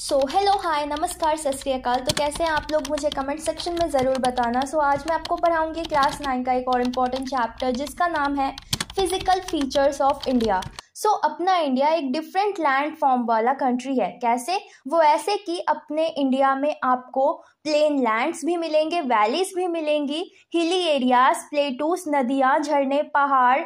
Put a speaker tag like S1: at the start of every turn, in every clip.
S1: so hello hi नमस्कार सत श्रीकाल तो कैसे हैं आप लोग मुझे कमेंट सेक्शन में ज़रूर बताना सो so, आज मैं आपको पढ़ाऊंगी क्लास नाइन का एक और इम्पॉर्टेंट चैप्टर जिसका नाम है physical features of India so अपना इंडिया एक डिफरेंट लैंड फॉर्म वाला कंट्री है कैसे वो ऐसे कि अपने इंडिया में आपको प्लेन लैंड्स भी मिलेंगे वैलीज भी मिलेंगी हिली एरियाज प्लेटूस नदियाँ झरने पहाड़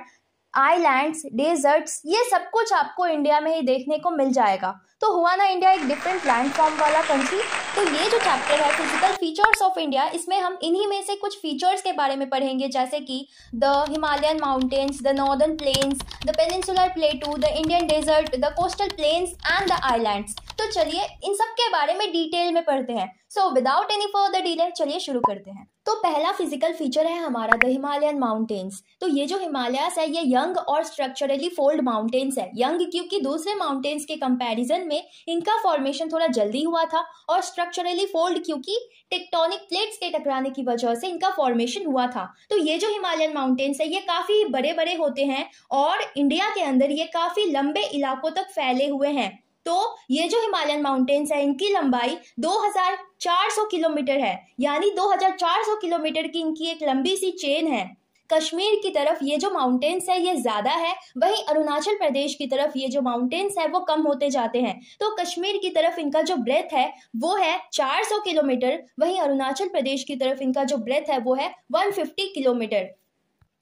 S1: आइलैंड्स डेजर्ट्स ये सब कुछ आपको इंडिया में ही देखने को मिल जाएगा तो हुआ ना इंडिया एक डिफरेंट लैंडफॉर्म वाला कंट्री तो ये जो चैप्टर है हिमालयन फीचर्स ऑफ इंडिया इसमें हम इन्हीं में से कुछ फीचर्स के बारे में पढ़ेंगे जैसे कि the Himalayan mountains the northern plains the peninsular plateau the Indian desert the coastal plains and the islands तो चलिए इन सब के बारे में डिटेल में पढ़ते हैं so without any further delay चलिए शुरू करते हैं तो पहला फिजिकल फीचर है हमारा द हिमालयन माउंटेन्स तो ये जो हिमालयस है ये यंग और स्ट्रक्चरली फोल्ड माउंटेन्स है यंग क्योंकि दूसरे माउंटेन्स के कंपैरिजन में इनका फॉर्मेशन थोड़ा जल्दी हुआ था और स्ट्रक्चरली फोल्ड क्योंकि टेक्टोनिक प्लेट्स के टकराने की वजह से इनका फॉर्मेशन हुआ था तो ये जो हिमालयन माउंटेन्स है ये काफी बड़े बड़े होते हैं और इंडिया के अंदर ये काफी लंबे इलाकों तक फैले हुए हैं तो ये जो हिमालयन माउंटेन्स है इनकी लंबाई 2400 किलोमीटर है यानी 2400 किलोमीटर की इनकी एक लंबी सी चेन है कश्मीर की तरफ ये जो माउंटेन्स है ये ज़्यादा है वहीं अरुणाचल प्रदेश की तरफ ये जो माउंटेन्स है वो कम होते जाते हैं तो कश्मीर की तरफ इनका जो ब्रेथ है वो है 400 किलोमीटर वहीं अरुणाचल प्रदेश की तरफ इनका जो ब्रेथ है वो है 150 किलोमीटर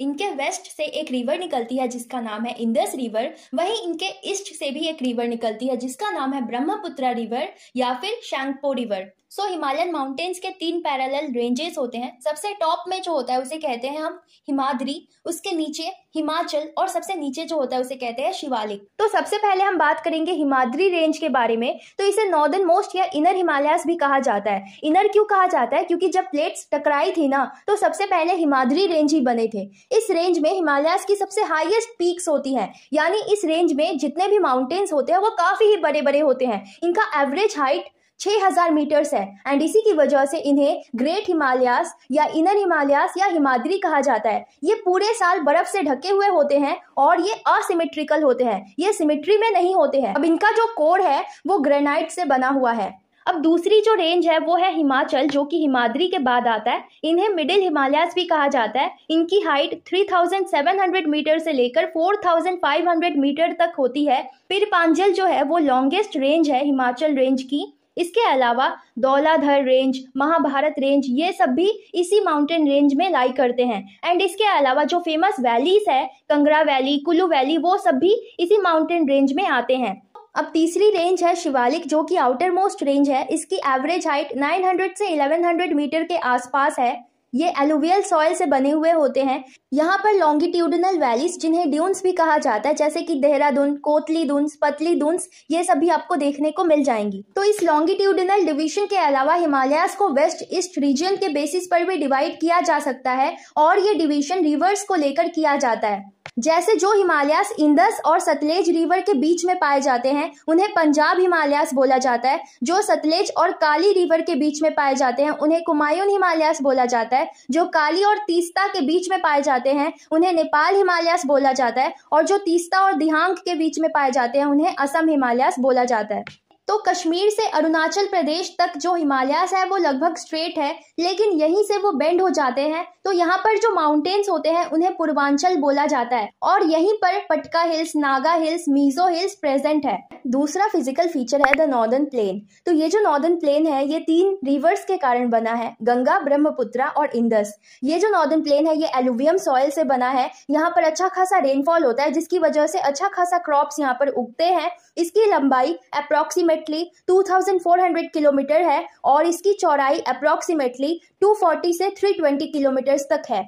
S1: इनके वेस्ट से एक रिवर निकलती है जिसका नाम है इंदस रिवर वहीं इनके ईस्ट से भी एक रिवर निकलती है जिसका नाम है ब्रह्मपुत्रा रिवर या फिर Tsangpo river so Himalayan mountains के तीन पैरेलल रेंजेस होते हैं सबसे टॉप में जो होता है उसे कहते हैं हम हिमाद्री उसके नीचे हिमाचल और सबसे नीचे जो होता है उसे कहते हैं शिवालिक तो सबसे पहले हम बात करेंगे हिमाद्री रेंज के बारे में तो इसे नॉर्दर्न मोस्ट या इनर हिमालयास भी कहा जाता है इनर क्यों कहा जाता है क्योंकि जब प्लेट्स टकराई थी ना तो सबसे पहले हिमाद्री रेंज ही बने थे इस रेंज में हिमालयास की सबसे हाइएस्ट पीक्स होती है यानी इस रेंज में जितने भी माउंटेन्स होते हैं वो काफी ही बड़े बड़े होते हैं इनका एवरेज हाइट 6000 मीटर्स है एंड इसी की वजह से इन्हें ग्रेट हिमालयास या इनर हिमालयास या हिमाद्री कहा जाता है ये पूरे साल बर्फ से ढके हुए होते हैं और ये असिमेट्रिकल होते हैं ये सिमेट्री में नहीं होते हैं अब इनका जो कोर है वो ग्रेनाइट से बना हुआ है अब दूसरी जो रेंज है वो है हिमाचल जो कि हिमाद्री के बाद आता है इन्हें मिडिल हिमालयास भी कहा जाता है इनकी हाइट 3,700 मीटर से लेकर 4,500 मीटर तक होती है फिर पांजल जो है वो लॉन्गेस्ट रेंज है हिमाचल रेंज की इसके अलावा दौलाधर रेंज महाभारत रेंज ये सब भी इसी माउंटेन रेंज में लाई करते हैं एंड इसके अलावा जो फेमस वैलीज है कंगरा वैली कुल्लू वैली वो सब भी इसी माउंटेन रेंज में आते हैं अब तीसरी रेंज है शिवालिक जो कि आउटर मोस्ट रेंज है इसकी एवरेज हाइट 900 से 1100 मीटर के आसपास है ये एलोवियल सॉइल से बने हुए होते हैं यहाँ पर लॉन्गिट्यूडनल वैलीज जिन्हें ड्यून्स भी कहा जाता है जैसे कि देहरादून कोतली दून्स पतली दून्स ये सभी आपको देखने को मिल जाएंगी तो इस लॉन्गिट्यूडनल डिविजन के अलावा हिमालयास को वेस्ट ईस्ट रीजन के बेसिस पर भी डिवाइड किया जा सकता है और ये डिविजन रिवर्स को लेकर किया जाता है जैसे जो हिमालयास इंदस और सतलेज रिवर के बीच में पाए जाते हैं उन्हें पंजाब हिमालयास बोला जाता है जो सतलेज और काली रिवर के बीच में पाए जाते हैं उन्हें कुमायून हिमालयास बोला जाता है है जो काली और तीस्ता के बीच में पाए जाते हैं उन्हें नेपाल हिमालयास बोला जाता है और जो तीस्ता और दिहांग के बीच में पाए जाते हैं उन्हें असम हिमालयास बोला जाता है तो कश्मीर से अरुणाचल प्रदेश तक जो हिमालयस है वो लगभग स्ट्रेट है लेकिन यहीं से वो बेंड हो जाते हैं तो यहाँ पर जो माउंटेन्स होते हैं उन्हें पूर्वांचल बोला जाता है और यहीं पर Patkai hills Naga hills Mizo hills present है दूसरा फिजिकल फीचर है द नॉर्दर्न प्लेन तो ये जो नॉर्दर्न प्लेन है ये तीन रिवर्स के कारण बना है गंगा ब्रह्मपुत्रा और इंदस ये जो नॉर्दर्न प्लेन है ये एलुवियम सॉइल से बना है यहाँ पर अच्छा खासा रेनफॉल होता है जिसकी वजह से अच्छा खासा क्रॉप यहाँ पर उगते हैं इसकी लंबाई अप्रोक्सीमेट अप्रोक्सीमेटली 2400 किलोमीटर है और इसकी चौड़ाई अप्रोक्सीमेटली 240 से 320 किलोमीटर तक है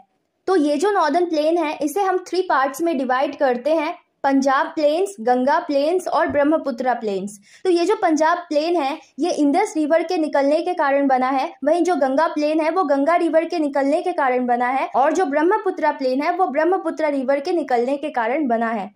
S1: तो ये जो नॉर्दर्न प्लेन है इसे हम थ्री पार्ट्स में डिवाइड करते हैं पंजाब प्लेन्स गंगा प्लेन्स और ब्रह्मपुत्रा प्लेन्स तो ये जो पंजाब प्लेन है ये इंदस रिवर के निकलने के कारण बना है वहीं जो गंगा प्लेन है वो गंगा रिवर के निकलने के कारण बना है और जो ब्रह्मपुत्रा प्लेन है वो ब्रह्मपुत्रा रिवर के निकलने के कारण बना है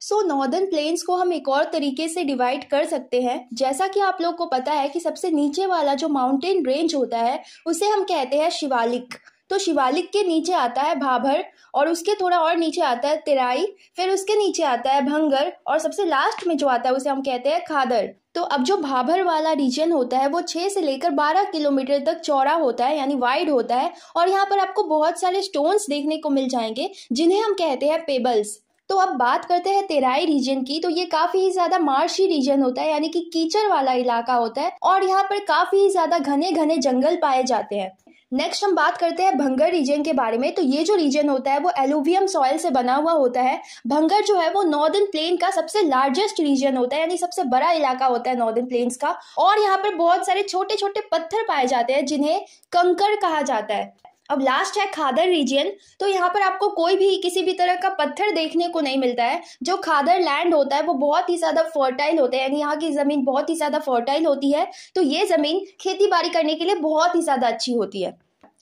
S1: सो नॉर्दर्न प्लेन्स को हम एक और तरीके से डिवाइड कर सकते हैं जैसा कि आप लोग को पता है कि सबसे नीचे वाला जो माउंटेन रेंज होता है उसे हम कहते हैं शिवालिक तो शिवालिक के नीचे आता है भाभर और उसके थोड़ा और नीचे आता है तिराई फिर उसके नीचे आता है भंगर और सबसे लास्ट में जो आता है उसे हम कहते हैं खादर तो अब जो भाभर वाला रीजन होता है वो 6 से लेकर बारह किलोमीटर तक चौड़ा होता है यानी वाइड होता है और यहाँ पर आपको बहुत सारे स्टोन्स देखने को मिल जाएंगे जिन्हें हम कहते हैं पेबल्स तो अब बात करते हैं तेराई रीजन की तो ये काफी ही ज्यादा मार्शी रीजन होता है यानी कि कीचड़ वाला इलाका होता है और यहाँ पर काफी ही ज्यादा घने घने जंगल पाए जाते हैं नेक्स्ट हम बात करते हैं भंगर रीजन के बारे में तो ये जो रीजन होता है वो एलुवियम सॉइल से बना हुआ होता है भंगर जो है वो नॉर्दर्न प्लेन का सबसे लार्जेस्ट रीजन होता है यानी सबसे बड़ा इलाका होता है नॉर्दर्न प्लेन्स का और यहाँ पर बहुत सारे छोटे छोटे पत्थर पाए जाते हैं जिन्हें कंकर कहा जाता है अब लास्ट है खादर रीजन तो यहाँ पर आपको कोई भी किसी भी तरह का पत्थर देखने को नहीं मिलता है जो खादर लैंड होता है वो बहुत ही ज़्यादा फर्टाइल होता है यानी यहाँ की ज़मीन बहुत ही ज़्यादा फर्टाइल होती है तो ये ज़मीन खेती बाड़ी करने के लिए बहुत ही ज़्यादा अच्छी होती है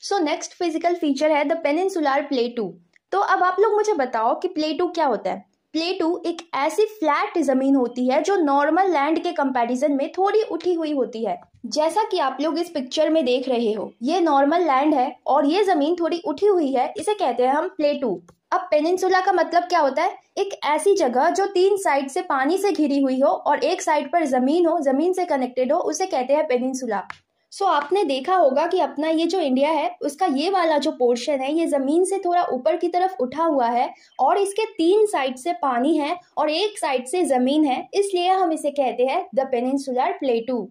S1: सो नेक्स्ट फिजिकल फीचर है द पेनसुलर प्लेटू तो अब आप लोग मुझे बताओ कि प्लेटू क्या होता है प्लेटू एक ऐसी फ्लैट जमीन होती है जो नॉर्मल लैंड के कंपैरिजन में थोड़ी उठी हुई होती है जैसा कि आप लोग इस पिक्चर में देख रहे हो ये नॉर्मल लैंड है और ये जमीन थोड़ी उठी हुई है इसे कहते हैं हम प्लेटू अब पेनिनसुला का मतलब क्या होता है एक ऐसी जगह जो तीन साइड से पानी से घिरी हुई हो और एक साइड पर जमीन हो जमीन से कनेक्टेड हो उसे कहते हैं पेनिनसुला सो so, आपने देखा होगा कि अपना ये जो इंडिया है उसका ये वाला जो पोर्शन है ये ज़मीन से थोड़ा ऊपर की तरफ उठा हुआ है और इसके तीन साइड से पानी है और एक साइड से ज़मीन है इसलिए हम इसे कहते हैं द पेनिनसुलर प्लेटू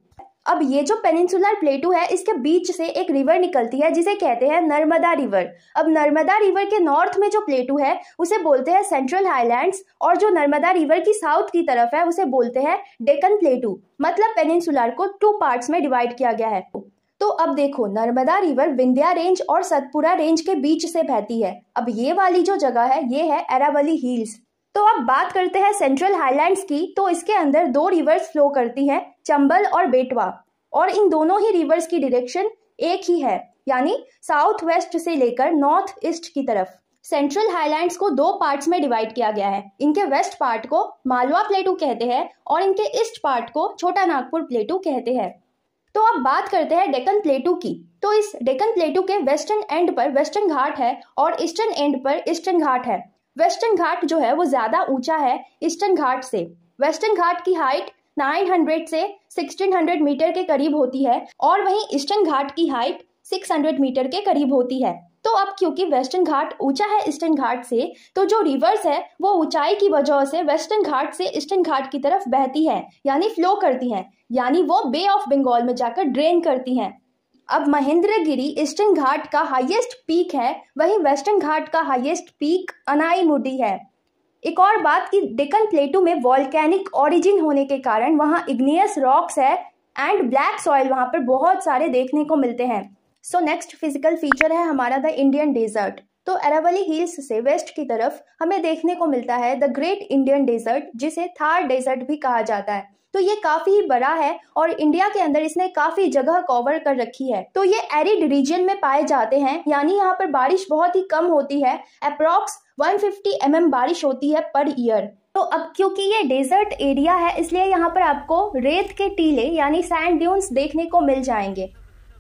S1: अब ये जो पेनिनसुलर प्लेटू है इसके बीच से एक रिवर निकलती है जिसे कहते हैं नर्मदा रिवर अब नर्मदा रिवर के नॉर्थ में जो प्लेटू है उसे बोलते हैं सेंट्रल हाईलैंड्स और जो नर्मदा रिवर की साउथ की तरफ है उसे बोलते हैं डेकन प्लेटू मतलब पेनिनसुलर को टू पार्ट्स में डिवाइड किया गया है तो अब देखो नर्मदा रिवर विंध्या रेंज और सतपुरा रेंज के बीच से बहती है अब ये वाली जो जगह है ये है एरावली हिल्स तो अब बात करते हैं सेंट्रल हाईलैंड्स की तो इसके अंदर दो रिवर्स फ्लो करती हैं चंबल और बेटवा और इन दोनों ही रिवर्स की डिरेक्शन एक ही है यानी साउथ वेस्ट से लेकर नॉर्थ ईस्ट की तरफ सेंट्रल हाइलैंड्स को दो पार्ट्स में डिवाइड किया गया है इनके वेस्ट पार्ट को मालवा प्लेटू कहते हैं और इनके ईस्ट पार्ट को छोटा नागपुर प्लेटू कहते हैं तो अब बात करते हैं डेकन प्लेटू की तो इस डेकन प्लेटू के वेस्टर्न एंड पर वेस्टर्न घाट है और ईस्टर्न एंड पर ईस्टर्न घाट है वेस्टर्न घाट जो है वो ज्यादा ऊंचा है ईस्टर्न घाट से वेस्टर्न घाट की हाइट 900 से 1600 मीटर के करीब होती है और वहीं ईस्टर्न घाट की हाइट 600 मीटर के करीब होती है तो अब क्योंकि वेस्टर्न घाट ऊंचा है ईस्टर्न घाट से तो जो रिवर्स है वो ऊंचाई की वजह से वेस्टर्न घाट से ईस्टर्न घाट की तरफ बहती है यानी फ्लो करती हैं यानी वो बे ऑफ बंगाल में जाकर ड्रेन करती हैं अब महेंद्रगिरी ईस्टर्न घाट का हाईएस्ट पीक है वहीं वेस्टर्न घाट का हाईएस्ट पीक अनाईमुडी है एक और बात कि डेकन प्लेटू में वॉल्केनिक ऑरिजिन होने के कारण वहाँ इग्नियस रॉक्स है एंड ब्लैक सॉइल वहाँ पर बहुत सारे देखने को मिलते हैं सो नेक्स्ट फिजिकल फीचर है हमारा द इंडियन डेजर्ट तो अरावली हिल्स से वेस्ट की तरफ हमें देखने को मिलता है द ग्रेट इंडियन डेजर्ट जिसे थार डेजर्ट भी कहा जाता है तो ये काफी बड़ा है और इंडिया के अंदर इसने काफी जगह कवर कर रखी है तो ये एरिड रीजन में पाए जाते हैं यानी यहाँ पर बारिश बहुत ही कम होती है अप्रॉक्स 150 फिफ्टी mm बारिश होती है पर ईयर तो अब क्योंकि ये डेजर्ट एरिया है इसलिए यहाँ पर आपको रेत के टीले यानी सैंड ड्यून्स देखने को मिल जाएंगे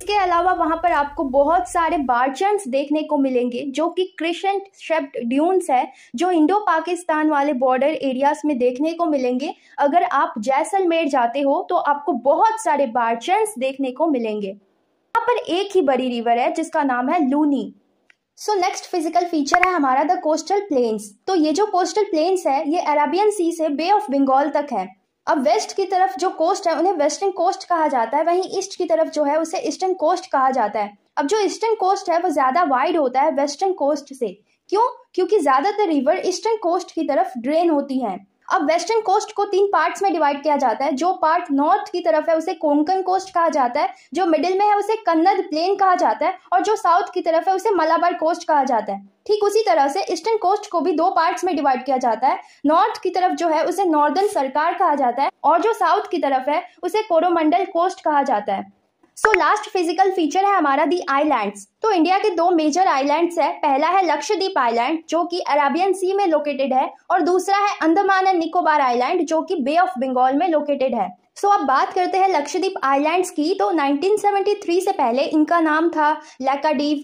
S1: इसके अलावा वहां पर आपको बहुत सारे बार्चेंट्स देखने को मिलेंगे जो कि क्रिशन शेप्ड ड्यून्स है जो इंडो पाकिस्तान वाले बॉर्डर एरियाज में देखने को मिलेंगे अगर आप जैसलमेर जाते हो तो आपको बहुत सारे बार्चेंट्स देखने को मिलेंगे यहाँ पर एक ही बड़ी रिवर है जिसका नाम है Luni so next physical feature है हमारा द कोस्टल प्लेन्स तो ये जो कोस्टल प्लेन्स है ये अरेबियन सी से बे ऑफ बंगाल तक है अब वेस्ट की तरफ जो कोस्ट है उन्हें वेस्टर्न कोस्ट कहा जाता है वहीं ईस्ट की तरफ जो है उसे ईस्टर्न कोस्ट कहा जाता है अब जो ईस्टर्न कोस्ट है वो ज़्यादा वाइड होता है वेस्टर्न कोस्ट से क्यों क्योंकि ज़्यादातर रिवर ईस्टर्न कोस्ट की तरफ ड्रेन होती है अब वेस्टर्न कोस्ट को तीन पार्ट्स में डिवाइड किया जाता है जो पार्ट नॉर्थ की तरफ है उसे कोंकण कोस्ट कहा जाता है जो मिडिल में है उसे कन्नद प्लेन कहा जाता है और जो साउथ की तरफ है उसे मलाबार कोस्ट कहा जाता है ठीक उसी तरह से ईस्टर्न कोस्ट को भी दो पार्ट्स में डिवाइड किया जाता है नॉर्थ की तरफ जो है उसे नॉर्दर्न सरकार कहा जाता है और जो साउथ की तरफ है उसे कोरोमंडल कोस्ट कहा जाता है सो लास्ट फिजिकल फीचर है हमारा दी आईलैंड तो इंडिया के दो मेजर आइलैंड्स है पहला है लक्षद्वीप आइलैंड जो कि अरेबियन सी में लोकेटेड है और दूसरा है अंडमान एंड निकोबार आइलैंड जो कि बे ऑफ बंगाल में लोकेटेड है सो so, अब बात करते हैं लक्षद्वीप आइलैंड्स की तो 1973 से पहले इनका नाम था लैकाडीव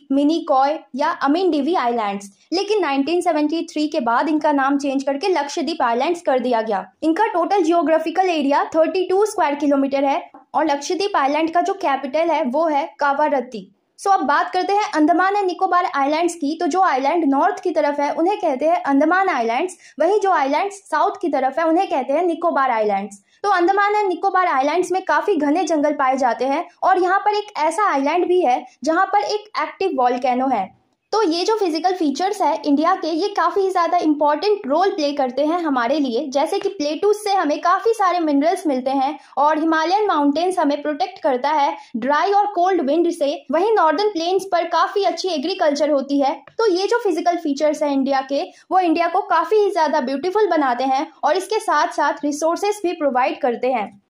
S1: कॉय या अमीन डीवी आइलैंड्स लेकिन 1973 के बाद इनका नाम चेंज करके लक्षद्वीप आइलैंड्स कर दिया गया इनका total geographical area 32 square kilometre है और लक्षद्वीप आइलैंड का जो कैपिटल है वो है कावारत्ती सो so, अब बात करते हैं अंडमान एंड निकोबार आइलैंड्स की तो जो आइलैंड नॉर्थ की तरफ है उन्हें कहते हैं अंडमान आइलैंड्स वही जो आइलैंड्स साउथ की तरफ है उन्हें कहते हैं निकोबार आइलैंड्स तो अंडमान एंड निकोबार आइलैंड्स में काफी घने जंगल पाए जाते हैं और यहाँ पर एक ऐसा आइलैंड भी है जहाँ पर एक एक्टिव वॉल्केनो है तो ये जो फिजिकल फीचर्स है इंडिया के ये काफ़ी ज़्यादा इंपॉर्टेंट रोल प्ले करते हैं हमारे लिए जैसे कि प्लेटूस से हमें काफ़ी सारे मिनरल्स मिलते हैं और हिमालयन माउंटेन्स हमें प्रोटेक्ट करता है ड्राई और कोल्ड विंड से वहीं नॉर्दर्न प्लेन्स पर काफ़ी अच्छी एग्रीकल्चर होती है तो ये जो फिजिकल फीचर्स है इंडिया के वो इंडिया को काफ़ी ज़्यादा ब्यूटिफुल बनाते हैं और इसके साथ साथ रिसोर्सेस भी प्रोवाइड करते हैं